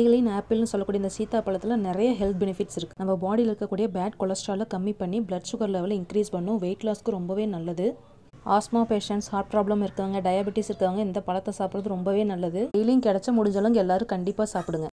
டைலின் ஆப்பிள்னு சொல்லக்கூடிய இந்த சீத்தாப்பழத்தில் நிறைய ஹெல்த் பெனிஃபிட்ஸ் இருக்குது நம்ம பாடியில் இருக்கக்கூடிய பேட் கொலஸ்ட்ராலை கம்மி பண்ணி பிளட் சுகர் லெவலை இன்க்ரீஸ் பண்ணும் வெயிட் லாஸ்க்கு ரொம்பவே நல்லது ஆஸ்மா பேஷண்ட்ஸ் ஹார்ட் ப்ராப்ளம் இருக்கவங்க டயபெட்டிஸ் இருக்கவங்க இந்த பழத்தை சாப்பிட்றது ரொம்பவே நல்லது டெய்லியும் கிடைச்ச முடிஞ்சளவுங்க எல்லாரும் கண்டிப்பாக சாப்பிடுங்க